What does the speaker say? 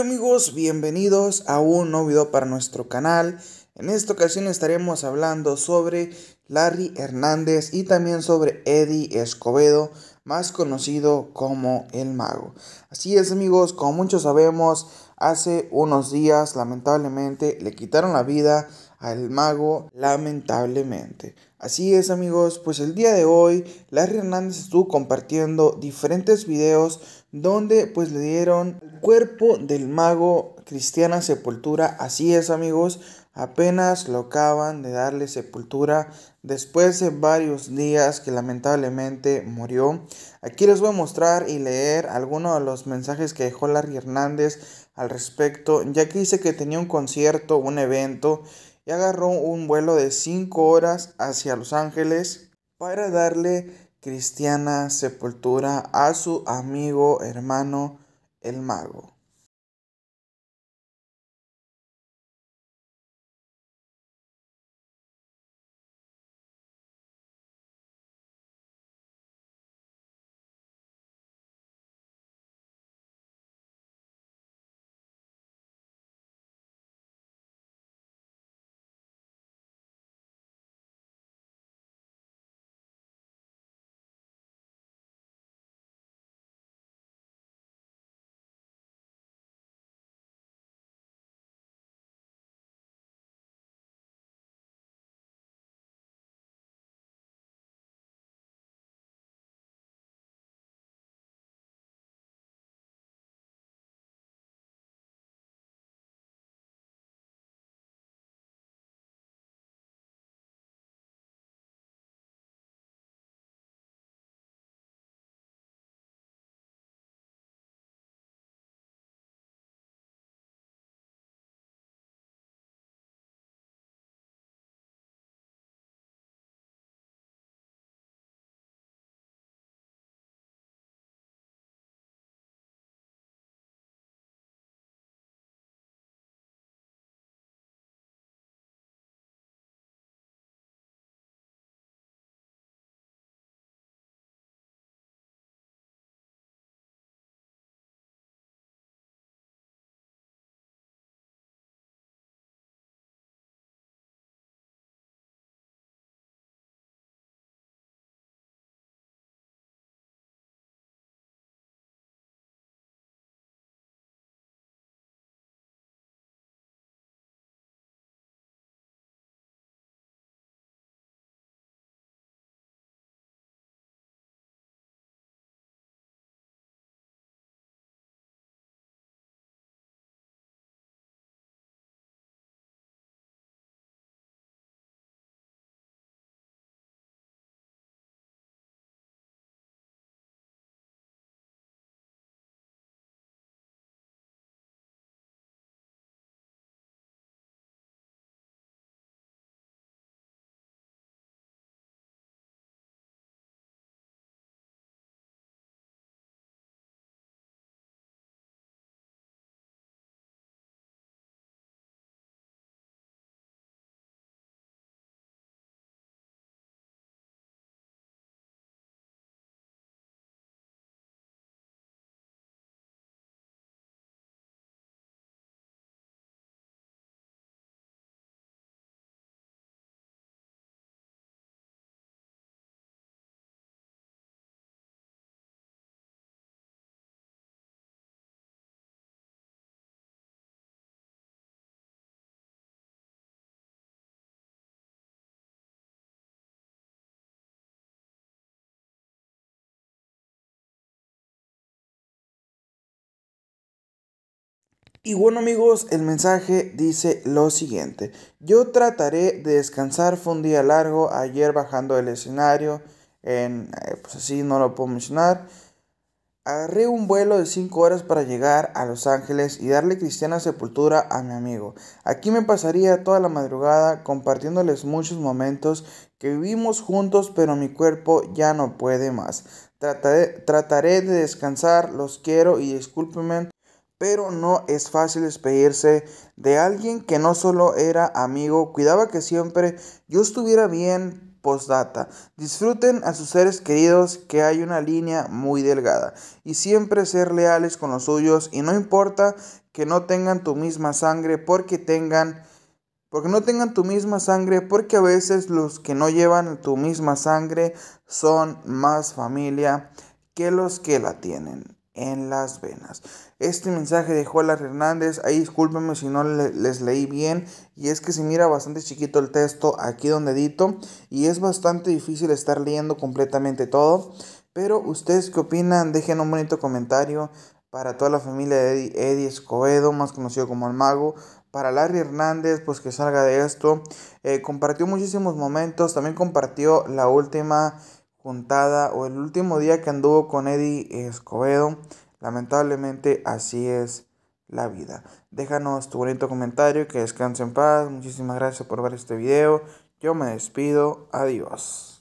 amigos? Bienvenidos a un nuevo video para nuestro canal. En esta ocasión estaremos hablando sobre Larry Hernández y también sobre Eddie Escobedo, más conocido como El Mago. Así es amigos, como muchos sabemos, hace unos días lamentablemente le quitaron la vida al mago lamentablemente. Así es amigos, pues el día de hoy Larry Hernández estuvo compartiendo diferentes videos donde pues le dieron el cuerpo del mago cristiana sepultura. Así es amigos, apenas lo acaban de darle sepultura después de varios días que lamentablemente murió. Aquí les voy a mostrar y leer algunos de los mensajes que dejó Larry Hernández al respecto, ya que dice que tenía un concierto, un evento y agarró un vuelo de 5 horas hacia Los Ángeles para darle cristiana sepultura a su amigo hermano el mago. Y bueno amigos, el mensaje dice lo siguiente. Yo trataré de descansar, fue un día largo, ayer bajando del escenario, en, eh, pues así no lo puedo mencionar. Agarré un vuelo de 5 horas para llegar a Los Ángeles y darle cristiana sepultura a mi amigo. Aquí me pasaría toda la madrugada compartiéndoles muchos momentos que vivimos juntos, pero mi cuerpo ya no puede más. Trataré, trataré de descansar, los quiero y discúlpenme pero no es fácil despedirse de alguien que no solo era amigo, cuidaba que siempre yo estuviera bien. Postdata. Disfruten a sus seres queridos que hay una línea muy delgada y siempre ser leales con los suyos y no importa que no tengan tu misma sangre porque tengan porque no tengan tu misma sangre, porque a veces los que no llevan tu misma sangre son más familia que los que la tienen en las venas. Este mensaje de Larry Hernández, ahí discúlpenme si no les leí bien, y es que se mira bastante chiquito el texto aquí donde edito, y es bastante difícil estar leyendo completamente todo, pero ustedes qué opinan, dejen un bonito comentario para toda la familia de Eddie, Escobedo, más conocido como el mago, para Larry Hernández, pues que salga de esto, eh, compartió muchísimos momentos, también compartió la última puntada o el último día que anduvo con Eddie Escobedo. Lamentablemente así es la vida. Déjanos tu bonito comentario, que descanse en paz. Muchísimas gracias por ver este video. Yo me despido. Adiós.